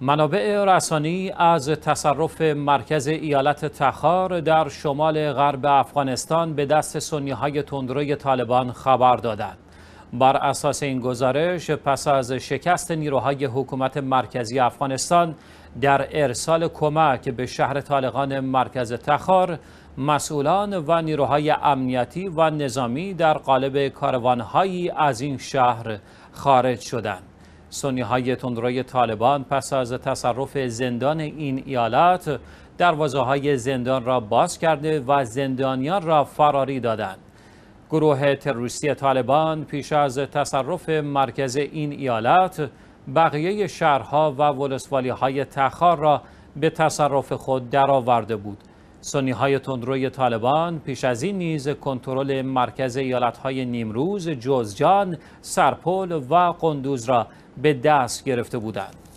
منابع رسانی از تصرف مرکز ایالت تخار در شمال غرب افغانستان به دست سنی های تندروی طالبان خبر دادند. بر اساس این گزارش پس از شکست نیروهای حکومت مرکزی افغانستان در ارسال کمک به شهر طالقان مرکز تخار مسئولان و نیروهای امنیتی و نظامی در قالب کاروانهایی از این شهر خارج شدند. سنی های تندروی طالبان پس از تصرف زندان این ایالت دروازه های زندان را باز کرده و زندانیان را فراری دادند. گروه تروریستی طالبان پیش از تصرف مرکز این ایالت بقیه شهرها و ولسوالی های تخار را به تصرف خود درآورده بود. سنی های تندروی طالبان پیش از این نیز کنترل مرکز ایالت های نیمروز، جزجان، سرپل و قندوز را به دست گرفته بودند.